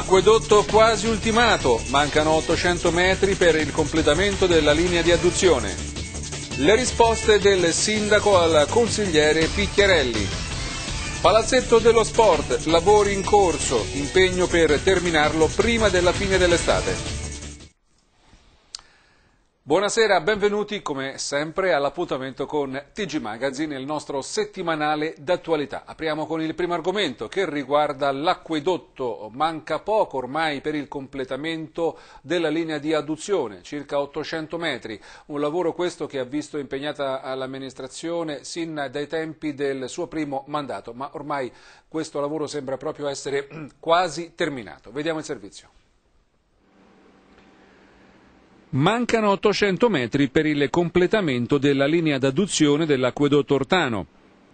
Acquedotto quasi ultimato, mancano 800 metri per il completamento della linea di adduzione. Le risposte del sindaco al consigliere Picchiarelli. Palazzetto dello sport, lavori in corso, impegno per terminarlo prima della fine dell'estate. Buonasera, benvenuti come sempre all'appuntamento con TG Magazine, il nostro settimanale d'attualità. Apriamo con il primo argomento che riguarda l'acquedotto. Manca poco ormai per il completamento della linea di adduzione, circa 800 metri. Un lavoro questo che ha visto impegnata l'amministrazione sin dai tempi del suo primo mandato, ma ormai questo lavoro sembra proprio essere quasi terminato. Vediamo il servizio. Mancano 800 metri per il completamento della linea d'adduzione dell'acquedotto Ortano.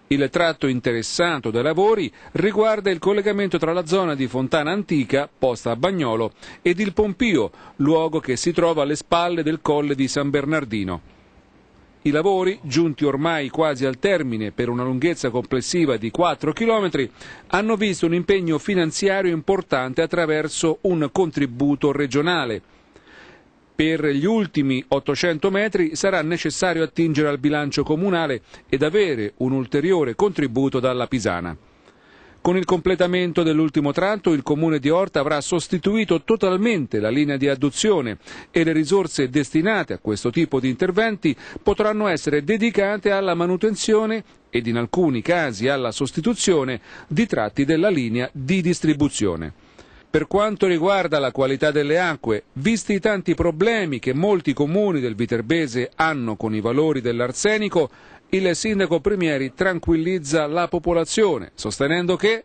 Il tratto interessato dai lavori riguarda il collegamento tra la zona di Fontana Antica, posta a Bagnolo, ed il Pompio, luogo che si trova alle spalle del colle di San Bernardino. I lavori, giunti ormai quasi al termine per una lunghezza complessiva di 4 km, hanno visto un impegno finanziario importante attraverso un contributo regionale. Per gli ultimi 800 metri sarà necessario attingere al bilancio comunale ed avere un ulteriore contributo dalla Pisana. Con il completamento dell'ultimo tratto il comune di Orta avrà sostituito totalmente la linea di adduzione e le risorse destinate a questo tipo di interventi potranno essere dedicate alla manutenzione ed in alcuni casi alla sostituzione di tratti della linea di distribuzione. Per quanto riguarda la qualità delle acque, visti i tanti problemi che molti comuni del Viterbese hanno con i valori dell'arsenico, il sindaco Premieri tranquillizza la popolazione, sostenendo che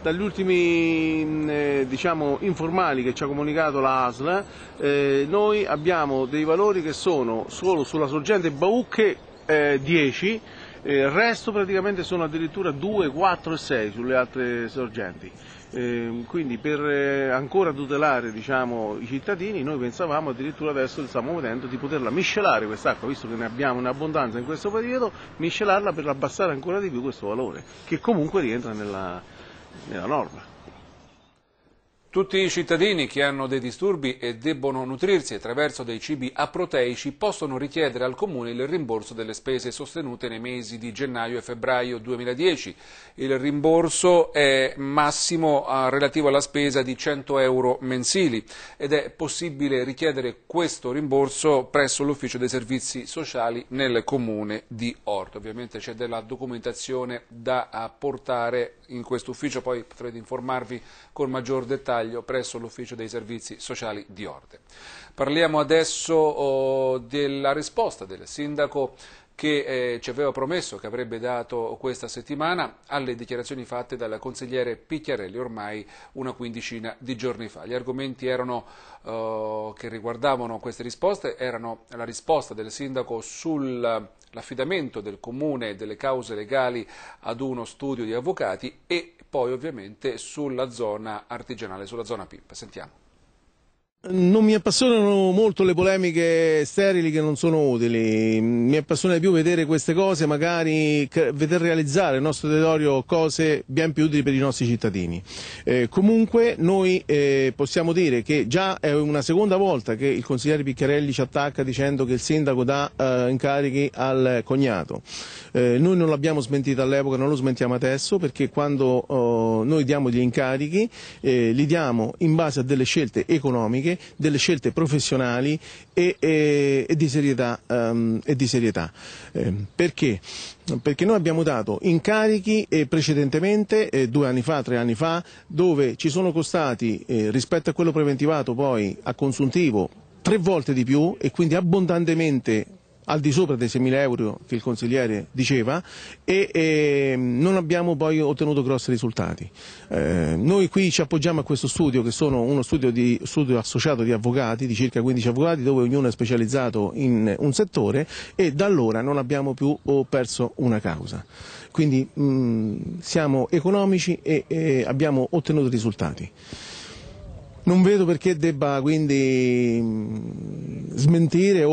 dagli ultimi mm, eh, diciamo, informali che ci ha comunicato la ASL, eh, noi abbiamo dei valori che sono solo sulla sorgente Baucche eh, 10, eh, il resto praticamente sono addirittura 2, 4 e 6 sulle altre sorgenti. Eh, quindi per eh, ancora tutelare diciamo, i cittadini noi pensavamo addirittura adesso stiamo vedendo di poterla miscelare quest'acqua, visto che ne abbiamo in abbondanza in questo periodo, miscelarla per abbassare ancora di più questo valore, che comunque rientra nella, nella norma. Tutti i cittadini che hanno dei disturbi e debbono nutrirsi attraverso dei cibi aproteici possono richiedere al Comune il rimborso delle spese sostenute nei mesi di gennaio e febbraio 2010. Il rimborso è massimo eh, relativo alla spesa di 100 euro mensili ed è possibile richiedere questo rimborso presso l'Ufficio dei Servizi Sociali nel Comune di Orto. Ovviamente c'è della documentazione da portare in questo ufficio, poi potrete informarvi con maggior dettaglio dettaglio presso l'Ufficio dei Servizi Sociali di Orte. Parliamo adesso oh, della risposta del Sindaco che eh, ci aveva promesso che avrebbe dato questa settimana alle dichiarazioni fatte dal consigliere Picchiarelli ormai una quindicina di giorni fa. Gli argomenti erano, eh, che riguardavano queste risposte erano la risposta del sindaco sull'affidamento del comune e delle cause legali ad uno studio di avvocati e poi ovviamente sulla zona artigianale, sulla zona PIMP. Sentiamo. Non mi appassionano molto le polemiche sterili che non sono utili, mi appassiona di più vedere queste cose, magari veder realizzare nel nostro territorio cose ben più utili per i nostri cittadini. Eh, comunque noi eh, possiamo dire che già è una seconda volta che il consigliere Picchiarelli ci attacca dicendo che il sindaco dà eh, incarichi al cognato. Eh, noi non l'abbiamo smentito all'epoca, non lo smentiamo adesso perché quando oh, noi diamo gli incarichi eh, li diamo in base a delle scelte economiche anche delle scelte professionali e, e, e di serietà. Um, e di serietà. Ehm, perché? Perché noi abbiamo dato incarichi eh, precedentemente, eh, due anni fa, tre anni fa, dove ci sono costati, eh, rispetto a quello preventivato poi a consuntivo, tre volte di più e quindi abbondantemente al di sopra dei 6.000 euro che il consigliere diceva e, e mm, non abbiamo poi ottenuto grossi risultati. Eh, noi qui ci appoggiamo a questo studio che sono uno studio, di, studio, associato di avvocati, di circa 15 avvocati dove ognuno è specializzato in un settore e da allora non abbiamo più oh, perso una causa. Quindi mh, mm, siamo economici e, e abbiamo ottenuto risultati. Non vedo perché debba quindi mm, smentire o,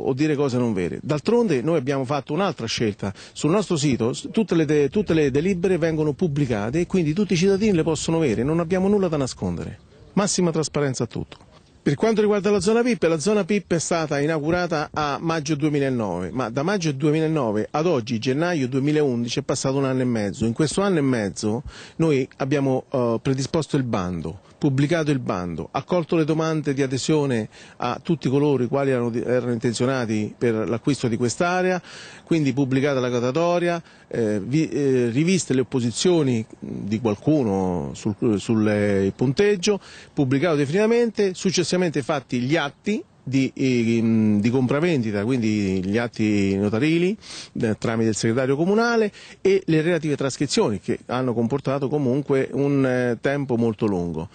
o, dire cose non vere. D'altronde noi abbiamo fatto un'altra scelta. Sul nostro sito tutte le, de, tutte le delibere vengono pubblicate e quindi tutti i cittadini le possono avere, non abbiamo nulla da nascondere. Massima trasparenza a tutto. Per quanto riguarda la zona PIP, la zona PIP è stata inaugurata a maggio 2009, ma da maggio 2009 ad oggi, gennaio 2011, è passato un anno e mezzo. In questo anno e mezzo noi abbiamo eh, predisposto il bando pubblicato il bando, accolto le domande di adesione a tutti coloro i quali erano, erano intenzionati per l'acquisto di quest'area, quindi pubblicata la catatoria, eh, vi, eh, riviste le opposizioni di qualcuno sul, sul punteggio, pubblicato definitivamente, successivamente fatti gli atti di, ehm, di compravendita, quindi gli atti notarili eh, tramite il segretario comunale e le relative trascrizioni che hanno comportato comunque un eh, tempo molto lungo.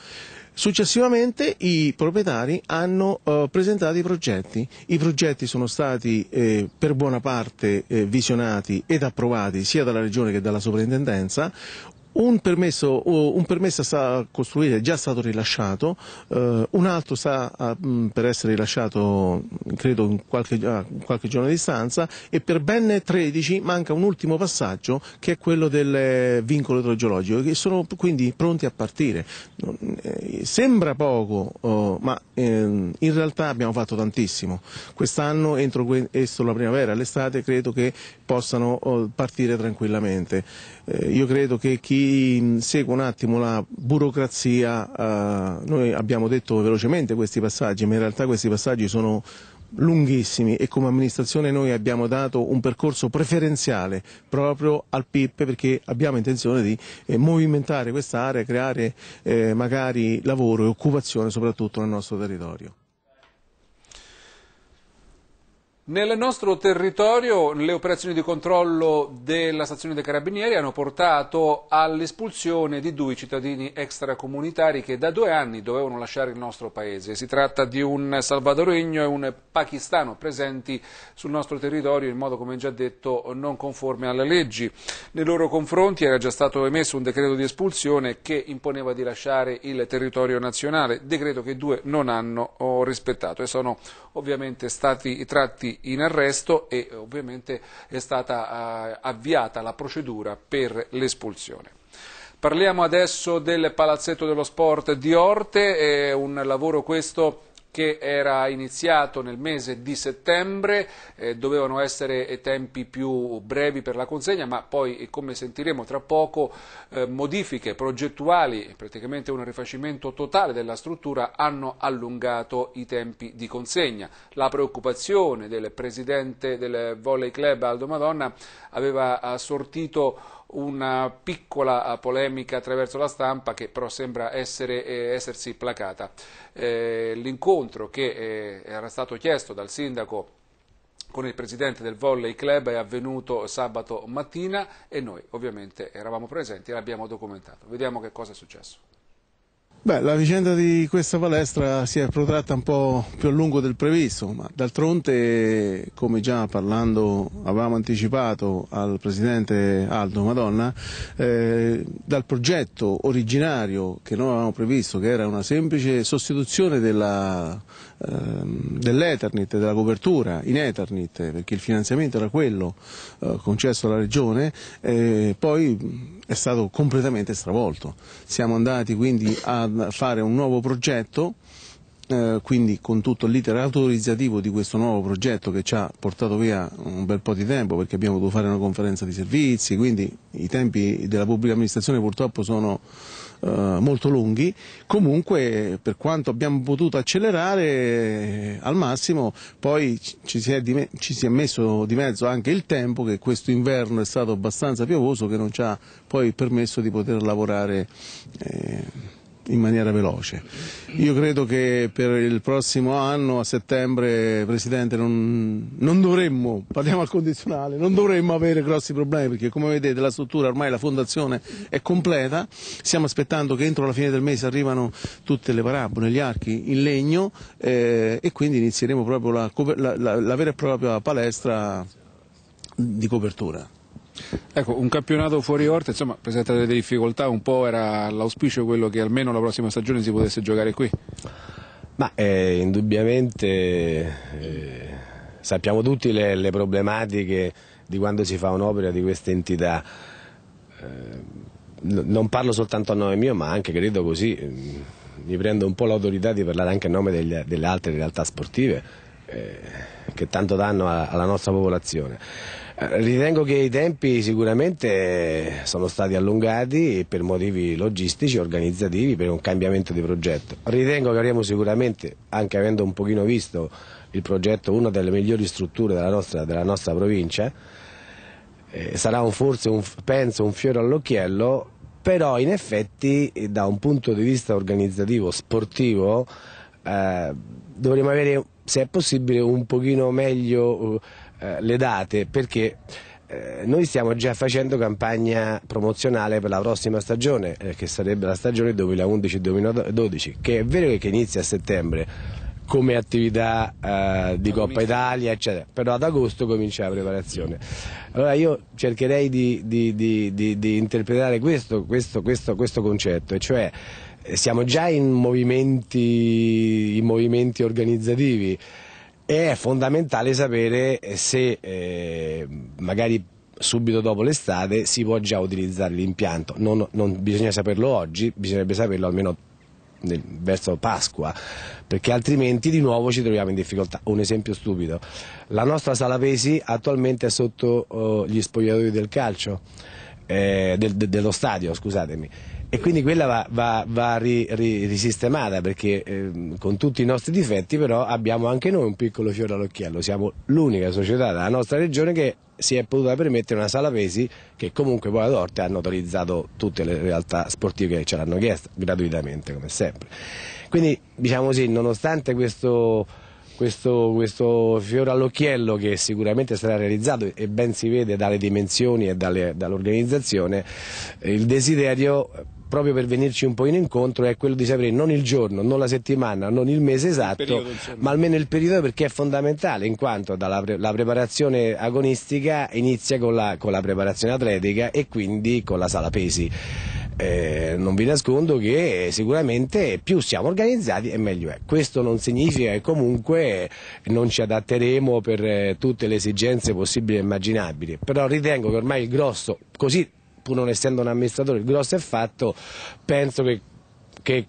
Successivamente i proprietari hanno eh, presentato i progetti, i progetti sono stati eh, per buona parte eh, visionati ed approvati sia dalla Regione che dalla Sovrintendenza, un permesso, un permesso, sta a costruire è già stato rilasciato, eh, un altro sta ah, mm, per essere rilasciato credo in qualche, a qualche giorno di distanza e per ben 13 manca un ultimo passaggio che è quello del vincolo idrogeologico che sono quindi pronti a partire. Eh, sembra poco oh, ma ehm, in realtà abbiamo fatto tantissimo. Quest'anno entro, la primavera, all'estate credo che possano oh, partire tranquillamente. Eh, io credo che chi segue un attimo la burocrazia, eh, noi abbiamo detto velocemente questi passaggi, ma in realtà questi passaggi sono lunghissimi e come amministrazione noi abbiamo dato un percorso preferenziale proprio al PIP perché abbiamo intenzione di eh, movimentare quest'area, creare eh, magari lavoro e occupazione soprattutto nel nostro territorio. Nel nostro territorio le operazioni di controllo della stazione dei Carabinieri hanno portato all'espulsione di due cittadini extracomunitari che da due anni dovevano lasciare il nostro paese. Si tratta di un salvadoregno e un pakistano presenti sul nostro territorio in modo, come già detto, non conforme alle leggi. Nei loro confronti era già stato emesso un decreto di espulsione che imponeva di lasciare il territorio nazionale, decreto che i due non hanno oh, rispettato e sono ovviamente stati tratti in arresto e ovviamente è stata eh, avviata la procedura per l'espulsione. Parliamo adesso del Palazzetto dello Sport di Orte, è un lavoro questo che era iniziato nel mese di settembre, eh, dovevano essere tempi più brevi per la consegna, ma poi, come sentiremo tra poco, eh, modifiche progettuali, praticamente un rifacimento totale della struttura, hanno allungato i tempi di consegna. La preoccupazione del presidente del Volley Club Aldo Madonna aveva sortito una piccola eh, polemica attraverso la stampa che però sembra essere, eh, essersi placata. Eh, l'incontro che eh, era stato chiesto dal sindaco con il presidente del Volley Club è avvenuto sabato mattina e noi ovviamente eravamo presenti e l'abbiamo documentato. Vediamo che cosa è successo. Beh, la vicenda di questa palestra si è protratta un po' più a lungo del previsto, ma d'altronde, come già parlando avevamo anticipato al Presidente Aldo Madonna, eh, dal progetto originario che noi avevamo previsto, che era una semplice sostituzione della Ehm, dell'Eternit, della copertura in Eternit, perché il finanziamento era quello eh, concesso alla Regione, poi è stato completamente stravolto. Siamo andati quindi a fare un nuovo progetto, eh, quindi con tutto l'iter autorizzativo di questo nuovo progetto che ci ha portato via un bel po' di tempo perché abbiamo dovuto fare una conferenza di servizi, quindi i tempi della pubblica amministrazione purtroppo sono eh, molto lunghi, comunque per quanto abbiamo potuto accelerare al massimo, poi ci si, è di, ci si è messo di mezzo anche il tempo che questo inverno è stato abbastanza piovoso che non ci ha poi permesso di poter lavorare. Eh, in maniera veloce. Io credo che per il prossimo anno, a settembre, Presidente, non, non dovremmo, parliamo al condizionale, non dovremmo avere grossi problemi perché come vedete la struttura, ormai la fondazione è completa, stiamo aspettando che entro la fine del mese arrivano tutte le parabole, gli archi in legno eh, e quindi inizieremo proprio la, la, la, la vera e propria palestra di copertura. Ecco, un campionato fuori orte insomma, presenta delle difficoltà, un po' era l'auspicio quello che almeno la prossima stagione si potesse giocare qui. Ma eh, indubbiamente eh, sappiamo tutti le, le, problematiche di quando si fa un'opera di questa entità. Eh, non parlo soltanto a nome mio, ma anche credo così mm, mi prendo un po' l'autorità di parlare anche a nome degli, delle altre realtà sportive eh, che tanto danno a, alla nostra popolazione. Ritengo che i tempi sicuramente sono stati allungati per motivi logistici, organizzativi, per un cambiamento di progetto. Ritengo che avremo sicuramente, anche avendo un pochino visto il progetto, una delle migliori strutture della nostra, della nostra provincia, eh, sarà un, forse, un, penso, un fiore all'occhiello, però in effetti da un punto di vista organizzativo, sportivo, eh, dovremo avere, se è possibile, un pochino meglio... Eh, eh, le date perché eh, noi stiamo già facendo campagna promozionale per la prossima stagione, eh, che sarebbe la stagione 2011-2012, che è vero che inizia a settembre come attività eh, di Coppa Italia, eccetera, però ad agosto comincia la preparazione. Allora io cercherei di, di, di, di interpretare questo, questo, questo, questo concetto, e cioè siamo già in movimenti, in movimenti organizzativi è fondamentale sapere eh, se eh, magari subito dopo l'estate si può già utilizzare l'impianto, non, non bisogna saperlo oggi, bisognerebbe saperlo almeno nel, verso Pasqua, perché altrimenti di nuovo ci troviamo in difficoltà. Un esempio stupido, la nostra sala pesi attualmente è sotto oh, gli spogliatoi del calcio, eh, del, dello stadio, scusatemi, e quindi quella va, va, va ri, ri, risistemata perché eh, con tutti i nostri difetti però abbiamo anche noi un piccolo fiore all'occhiello, siamo l'unica società della nostra regione che si è potuta permettere una sala pesi che comunque poi ad Orte hanno autorizzato tutte le realtà sportive che ce l'hanno chiesta gratuitamente come sempre. Quindi diciamo sì, nonostante questo, questo, questo fiore all'occhiello che sicuramente sarà realizzato e ben si vede dalle dimensioni e dall'organizzazione, il desiderio proprio per venirci un po' in incontro, è quello di sapere non il giorno, non la settimana, non il mese esatto, il periodo, ma almeno il periodo perché è fondamentale, in quanto pre la preparazione agonistica inizia con la, con la preparazione atletica e quindi con la sala pesi. Eh, non vi nascondo che sicuramente più siamo organizzati e meglio è. Questo non significa che comunque non ci adatteremo per eh, tutte le esigenze possibili e immaginabili, però ritengo che ormai il grosso, così pur non essendo un amministratore, il grosso è fatto, penso che che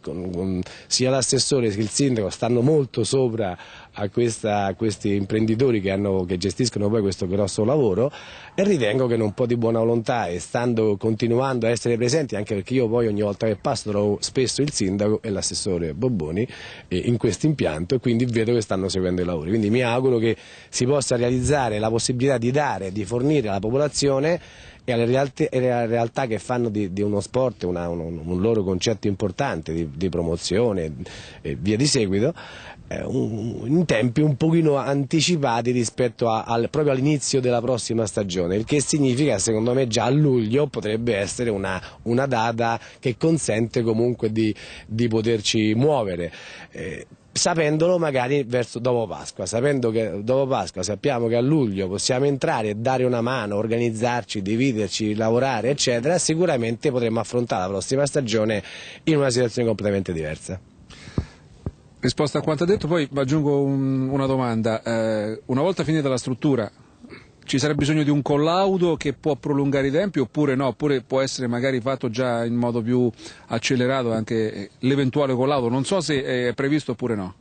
sia l'assessore che il sindaco stanno molto sopra a, questa, a questi imprenditori che, hanno, che, gestiscono poi questo grosso lavoro e ritengo che con un po' di buona volontà e stando, continuando a essere presenti, anche perché io poi ogni volta che passo trovo spesso il sindaco e l'assessore Bobboni eh, in questo impianto e quindi vedo che stanno seguendo i lavori. Quindi mi auguro che si possa realizzare la possibilità di dare, di fornire alla popolazione e alle realtà, che fanno di, di uno sport una, un, un, loro concetto importante di, di promozione e via di seguito, eh, in tempi un pochino anticipati rispetto a, al, proprio all'inizio della prossima stagione, il che significa secondo me già a luglio potrebbe essere una, una data che consente comunque di, di poterci muovere. Eh, sapendolo magari verso, dopo Pasqua, sapendo che dopo Pasqua sappiamo che a luglio possiamo entrare e dare una mano, organizzarci, dividerci, lavorare eccetera, sicuramente potremo affrontare la prossima stagione in una situazione completamente diversa risposta a quanto detto, poi aggiungo un, una domanda. Eh, una volta finita la struttura, ci sarà bisogno di un collaudo che può prolungare i tempi oppure no? Oppure può essere magari fatto già in modo più accelerato anche l'eventuale collaudo? Non so se è previsto oppure no.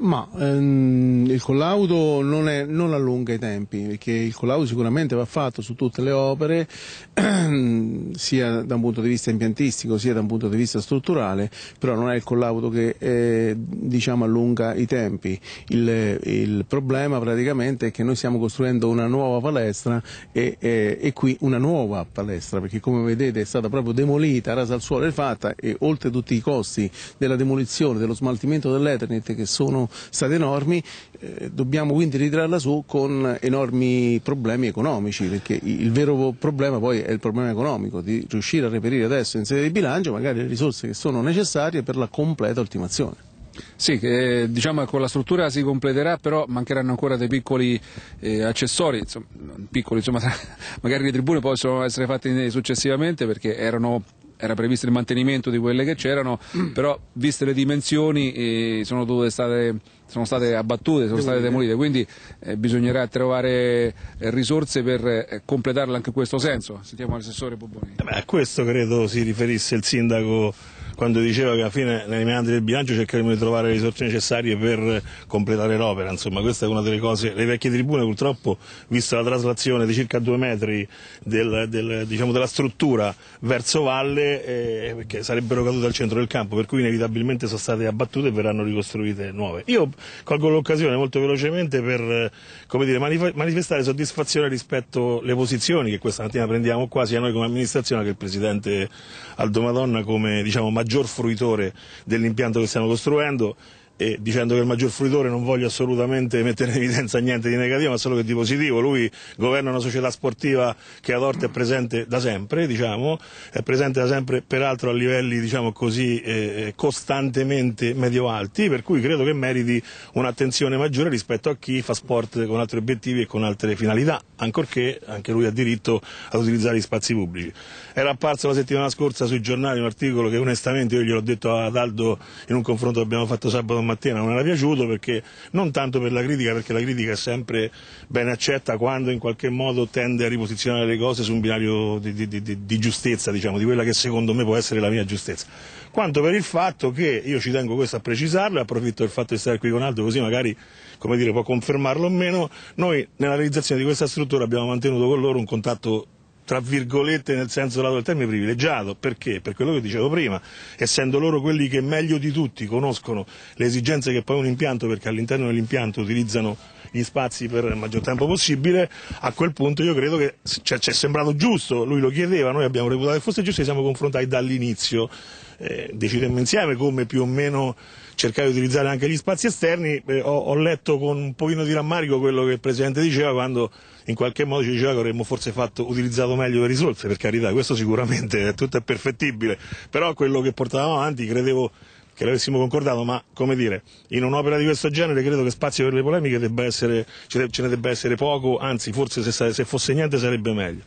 Ma ehm, il collaudo non, è, non, allunga i tempi, perché il collaudo sicuramente va fatto su tutte le opere, ehm, sia da un punto di vista impiantistico sia da un punto di vista strutturale, però non è il collaudo che eh, diciamo allunga i tempi. Il, il, problema praticamente è che noi stiamo costruendo una nuova palestra e, e, e, qui una nuova palestra, perché come vedete è stata proprio demolita, rasa al suolo e fatta e oltre tutti i costi della demolizione, dello smaltimento dell'Ethernet che sono state enormi, eh, dobbiamo quindi ritrarla su con enormi problemi economici, perché il vero problema poi è il problema economico, di riuscire a reperire adesso in sede di bilancio magari le risorse che sono necessarie per la completa ultimazione. Sì, eh, diciamo che con la struttura si completerà, però mancheranno ancora dei piccoli eh, accessori, insomma, piccoli, insomma, magari le tribune possono essere fatte successivamente perché erano era previsto il mantenimento di quelle che c'erano, mm. però viste le dimensioni eh, sono, state, sono, state, abbattute, sono state demolite, quindi eh, bisognerà trovare eh, risorse per eh, completarle anche in questo senso. Sentiamo l'assessore Boboni. Eh a questo credo si riferisse il sindaco quando diceva che alla fine nei meandri del bilancio cercheremo di trovare le risorse necessarie per completare l'opera, insomma questa è una delle cose, le vecchie tribune purtroppo, vista la traslazione di circa due metri del, del, diciamo, della struttura verso valle, eh, perché sarebbero cadute al centro del campo, per cui inevitabilmente sono state abbattute e verranno ricostruite nuove. Io colgo l'occasione molto velocemente per dire, manif manifestare soddisfazione rispetto alle posizioni che questa mattina prendiamo qua, sia noi come amministrazione che il Presidente Aldo Madonna come diciamo, maggior fruitore dell'impianto che stiamo costruendo e dicendo che il maggior fruitore non voglio assolutamente mettere in evidenza niente di negativo ma solo che di positivo lui governa una società sportiva che ad Orte è presente da sempre diciamo, è presente da sempre peraltro a livelli diciamo così, eh, eh costantemente medio alti per cui credo che meriti un'attenzione maggiore rispetto a chi fa sport con altri obiettivi e con altre finalità ancorché anche lui ha diritto ad utilizzare gli spazi pubblici era apparso la settimana scorsa sui giornali un articolo che onestamente io gliel'ho detto ad Aldo in un confronto che abbiamo fatto sabato mattina non era piaciuto perché, non tanto per la critica, perché la critica è sempre ben accetta quando in qualche modo tende a riposizionare le cose su un binario di, di, di, di giustezza, diciamo, di quella che secondo me può essere la mia giustezza, quanto per il fatto che, io ci tengo questo a precisarlo e approfitto del fatto di stare qui con Aldo così magari come dire, può confermarlo o meno, noi nella realizzazione di questa struttura abbiamo mantenuto con loro un contatto tra virgolette nel senso lato del termine, privilegiato. Perché? Per quello che dicevo prima, essendo loro quelli che meglio di tutti conoscono le esigenze che poi un impianto, perché all'interno dell'impianto utilizzano gli spazi per il maggior tempo possibile, a quel punto io credo che cioè, ci è sembrato giusto, lui lo chiedeva, noi abbiamo reputato che fosse giusto, e siamo confrontati dall'inizio, eh, decidemmo insieme come più o meno cercare di utilizzare anche gli spazi esterni, eh, ho, ho letto con un pochino di rammarico quello che il Presidente diceva quando in qualche modo ci diceva che avremmo forse fatto, utilizzato meglio le risorse, per carità, questo sicuramente è tutto perfettibile, però quello che portavamo avanti credevo che l'avessimo concordato, ma come dire, in un'opera di questo genere credo che spazio per le polemiche debba essere, ce ne debba essere poco, anzi forse se, se fosse niente sarebbe meglio.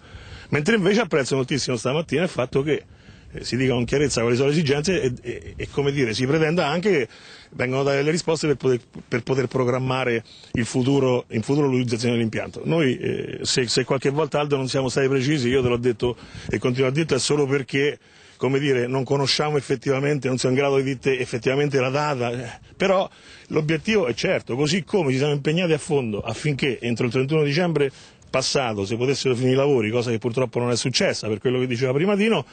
Mentre invece apprezzo moltissimo stamattina il fatto che eh, si dica con chiarezza quali sono le esigenze e, e, e come dire, si pretenda anche vengono date le risposte per poter, per poter programmare in futuro, in futuro l'utilizzazione dell'impianto. Noi, eh, se, se, qualche volta Aldo non siamo stati precisi, io te l'ho detto e continuo a dirlo, è solo perché come dire, non conosciamo effettivamente, non siamo in grado di dire effettivamente la data, eh. però l'obiettivo è certo, così come ci siamo impegnati a fondo affinché entro il 31 dicembre passato, se potessero finire i lavori, cosa che purtroppo non è successa per quello che diceva Primatino, Dino,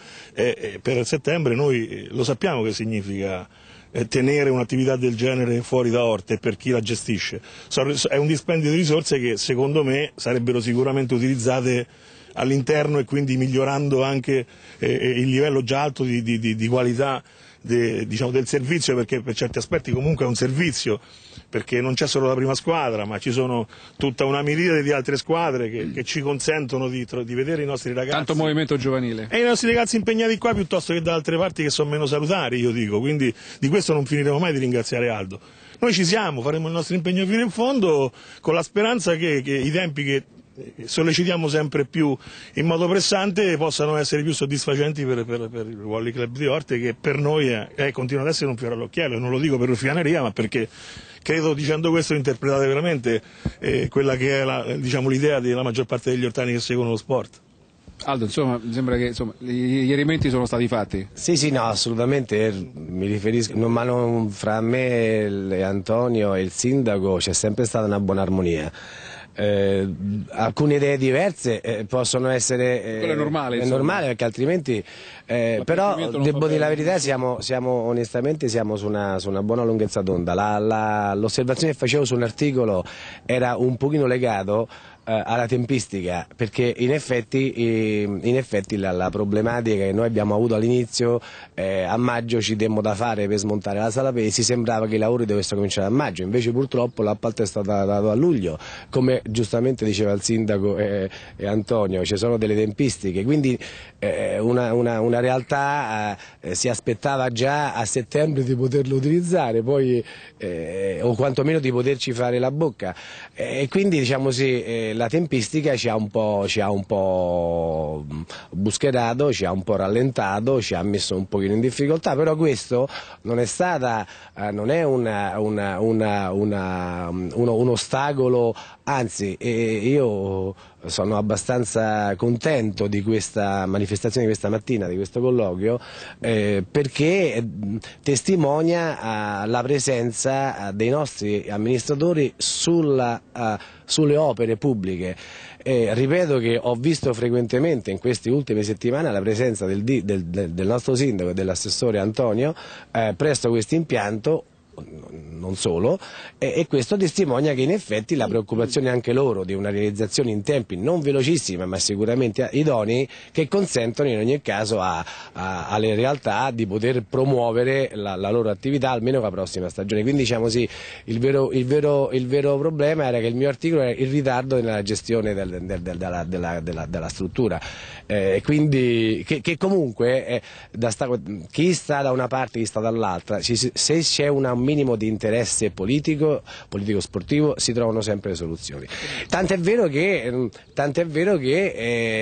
eh, eh, per settembre noi eh, lo sappiamo che significa eh, tenere un'attività del genere fuori da Orte per chi la gestisce. È un dispendio di risorse che secondo me sarebbero sicuramente utilizzate all'interno e quindi migliorando anche eh, eh, il livello già alto di, di, di qualità de, diciamo, del servizio perché per certi aspetti comunque è un servizio perché non c'è solo la prima squadra, ma ci sono tutta una miriade di altre squadre che, mm. che ci consentono di, di, vedere i nostri ragazzi. Tanto movimento giovanile. E i nostri ragazzi impegnati qua piuttosto che da altre parti che sono meno salutari, io dico, quindi di questo non finiremo mai di ringraziare Aldo. Noi ci siamo, faremo il nostro impegno fino in fondo con la speranza che, che i tempi che eh, sollecitiamo sempre più in modo pressante possano essere più soddisfacenti per, per, per il Wally Club di Orte che per noi è, è, continua ad essere un fiore all'occhiello, non lo dico per urfianeria ma perché credo dicendo questo interpretate veramente eh, quella che è la, diciamo, l'idea della maggior parte degli ortani che seguono lo sport. Aldo, insomma, sembra che insomma, gli elementi sono stati fatti. Sì, sì, no, assolutamente, eh, mi riferisco, non, ma non, fra me e Antonio e il sindaco c'è sempre stata una buona armonia eh, alcune idee diverse eh, possono essere eh, è normale, è normale perché altrimenti eh, però devo dire la verità siamo, siamo, onestamente siamo su una, su una buona lunghezza d'onda l'osservazione che facevo su un articolo era un pochino legato eh, alla tempistica, perché in effetti, ehm, in effetti la, la, problematica che noi abbiamo avuto all'inizio, eh, a maggio ci demmo da fare per smontare la sala pesi, sembrava che i lavori dovessero cominciare a maggio, invece purtroppo l'appalto è stato dato a luglio, come giustamente diceva il sindaco e eh, eh, Antonio, ci sono delle tempistiche, quindi eh, una, una, una, realtà si aspettava già a settembre di poterlo utilizzare, poi, o quantomeno di poterci fare la bocca, e quindi diciamo sì, la tempistica ci ha un po', ci ha un po buscherato, ci ha un po' rallentato, ci ha messo un pochino in difficoltà, però questo non è, stata, eh, non è una, una, um, una, un ostacolo Anzi, eh, io sono abbastanza contento di questa manifestazione di questa mattina, di questo colloquio, eh, perché eh, testimonia eh, la presenza ah, dei nostri amministratori sulla, ah, sulle opere pubbliche. ripeto che ho visto frequentemente in queste ultime settimane la presenza del, del, del nostro sindaco e dell'assessore Antonio eh, presso questo impianto non solo, e, e, questo testimonia che in effetti la preoccupazione anche loro di una realizzazione in tempi non velocissimi ma sicuramente idonei che consentono in ogni caso a, a, alle realtà di poter promuovere la, la, loro attività almeno la prossima stagione. Quindi diciamo sì, il vero, il vero, il vero problema era che il mio articolo era il ritardo nella gestione del, del, del, della, della, della, della, struttura, eh, quindi, che, che comunque eh, sta, chi sta da una parte e chi sta dall'altra, se c'è una minimo di interesse politico, politico-sportivo, si trovano sempre le soluzioni. Tant'è vero che, mm, tant'è vero che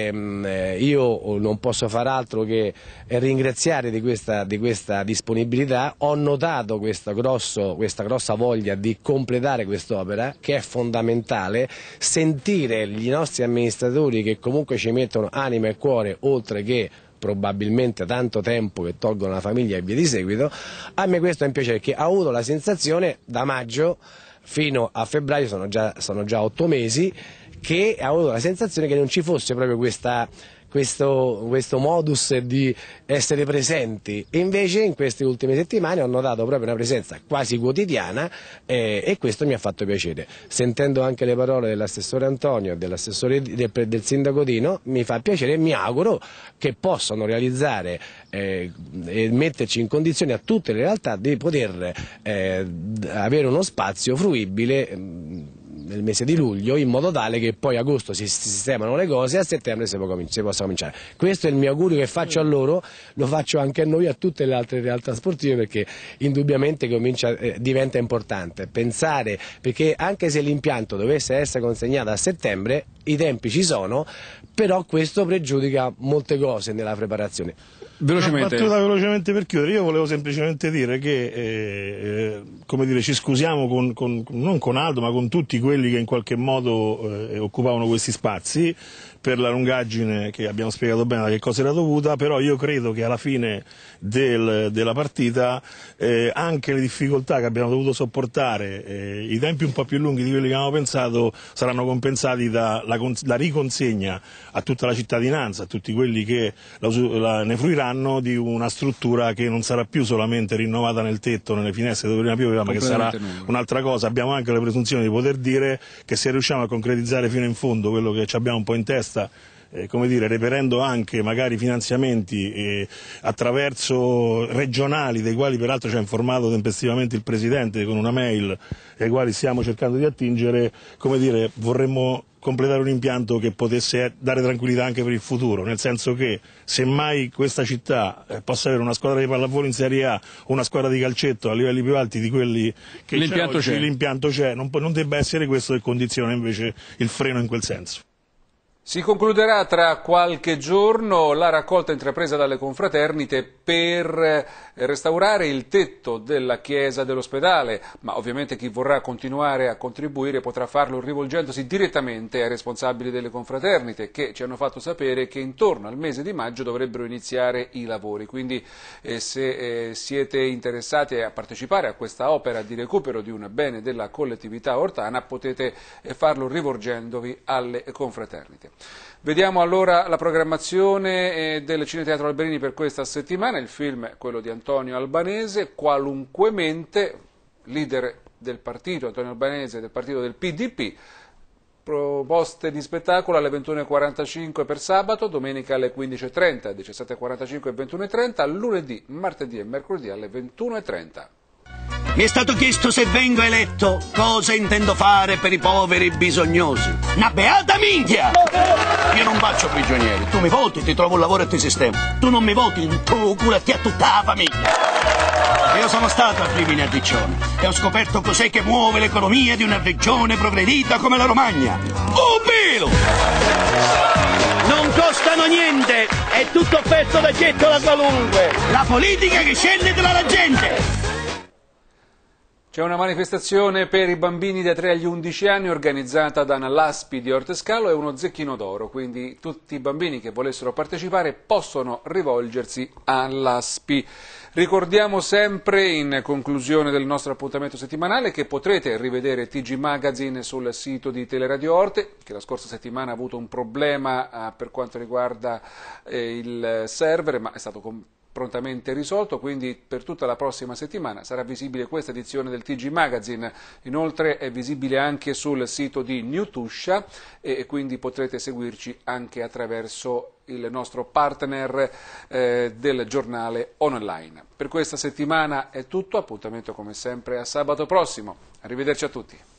ehm, eh, io non posso far altro che ringraziare di questa, di questa disponibilità, ho notato questa, grosso, questa grossa voglia di completare quest'opera che è fondamentale, sentire i nostri amministratori che comunque ci mettono anima e cuore oltre che probabilmente tanto tempo che tolgono la famiglia e via di seguito, a me questo è un piacere perché ho avuto la sensazione da maggio fino a febbraio, sono già, sono già otto mesi, che ho avuto la sensazione che non ci fosse proprio questa questo, questo modus di essere presenti e invece in queste ultime settimane ho notato proprio una presenza quasi quotidiana eh, e questo mi ha fatto piacere. Sentendo anche le parole dell'assessore Antonio e del, del, sindaco Dino mi fa piacere e mi auguro che possano realizzare eh, e metterci in condizione a tutte le realtà di poter eh, avere uno spazio fruibile nel mese di luglio in modo tale che poi agosto si sistemano le cose e a settembre si, può, si possa cominciare. Questo è il mio augurio che faccio a mm. loro, lo faccio anche a noi, e a tutte le altre realtà sportive perché indubbiamente comincia, eh, diventa importante pensare, perché anche se l'impianto dovesse essere consegnato a settembre, i tempi ci sono, però questo pregiudica molte cose nella preparazione velocemente. velocemente per chiudere, io volevo semplicemente dire che eh, eh, come dire, ci scusiamo con, con, non con Aldo ma con tutti quelli che in qualche modo eh, occupavano questi spazi per la lungaggine che abbiamo spiegato bene da che cosa era dovuta, però io credo che alla fine del, della partita eh, anche le difficoltà che abbiamo dovuto sopportare, eh, i tempi un po' più lunghi di quelli che avevamo pensato, saranno compensati dalla riconsegna a tutta la cittadinanza, a tutti quelli che la, la, ne fruiranno di una struttura che non sarà più solamente rinnovata nel tetto, nelle finestre dove prima pioveva, ma che sarà un'altra cosa. Abbiamo anche la presunzione di poter dire che se riusciamo a concretizzare fino in fondo quello che ci abbiamo un po' in testa, questa, eh, come dire, reperendo anche magari finanziamenti eh, attraverso regionali, dei quali peraltro ci ha informato tempestivamente il Presidente con una mail, eh, ai quali stiamo cercando di attingere, come dire, vorremmo completare un impianto che potesse dare tranquillità anche per il futuro, nel senso che semmai questa città eh, possa avere una squadra di pallavolo in Serie A, una squadra di calcetto a livelli più alti di quelli che l'impianto c'è, l'impianto c'è, non, non debba essere questo che condiziona invece il freno in quel senso. Si concluderà tra qualche giorno la raccolta intrapresa dalle confraternite per eh, restaurare il tetto della chiesa dell'ospedale, ma ovviamente chi vorrà continuare a contribuire potrà farlo rivolgendosi direttamente ai responsabili delle confraternite che ci hanno fatto sapere che intorno al mese di maggio dovrebbero iniziare i lavori. Quindi eh, se eh, siete interessati a partecipare a questa opera di recupero di un bene della collettività ortana potete eh, farlo rivolgendovi alle confraternite. Vediamo allora la programmazione eh, del Cineteatro Alberini per questa settimana, il film è quello di Antonio Albanese, qualunquemente, leader del partito, Antonio Albanese, del partito del PDP, proposte di spettacolo alle 21.45 per sabato, domenica alle 15.30, 17.45 e 21.30, lunedì, martedì e mercoledì alle 21.30. Mi è stato chiesto se vengo eletto cosa intendo fare per i poveri bisognosi. Una beata minchia! Io non faccio prigionieri. Tu mi voti, ti trovo un lavoro e ti sistemo. Tu non mi voti, tu cura ti a tutta la famiglia. Io sono stato a Rimini a Diccione e ho scoperto cos'è che muove l'economia di una regione progredita come la Romagna. Un pelo! Non costano niente, è tutto offerto da getto da qualunque. La politica che scende tra la gente. C'è una manifestazione per i bambini da 3 agli 11 anni organizzata da Nallaspi di Ortescalo e uno zecchino d'oro, quindi tutti i bambini che volessero partecipare possono rivolgersi all'Aspi. Ricordiamo sempre in conclusione del nostro appuntamento settimanale che potrete rivedere TG Magazine sul sito di Teleradio Orte, che la scorsa settimana ha avuto un problema eh, per quanto riguarda eh, il server, ma è stato comp- prontamente risolto, quindi per tutta la prossima settimana sarà visibile questa edizione del TG Magazine. Inoltre è visibile anche sul sito di Newtuscia e quindi potrete seguirci anche attraverso il nostro partner eh, del giornale online. Per questa settimana è tutto, appuntamento come sempre a sabato prossimo. Arrivederci a tutti.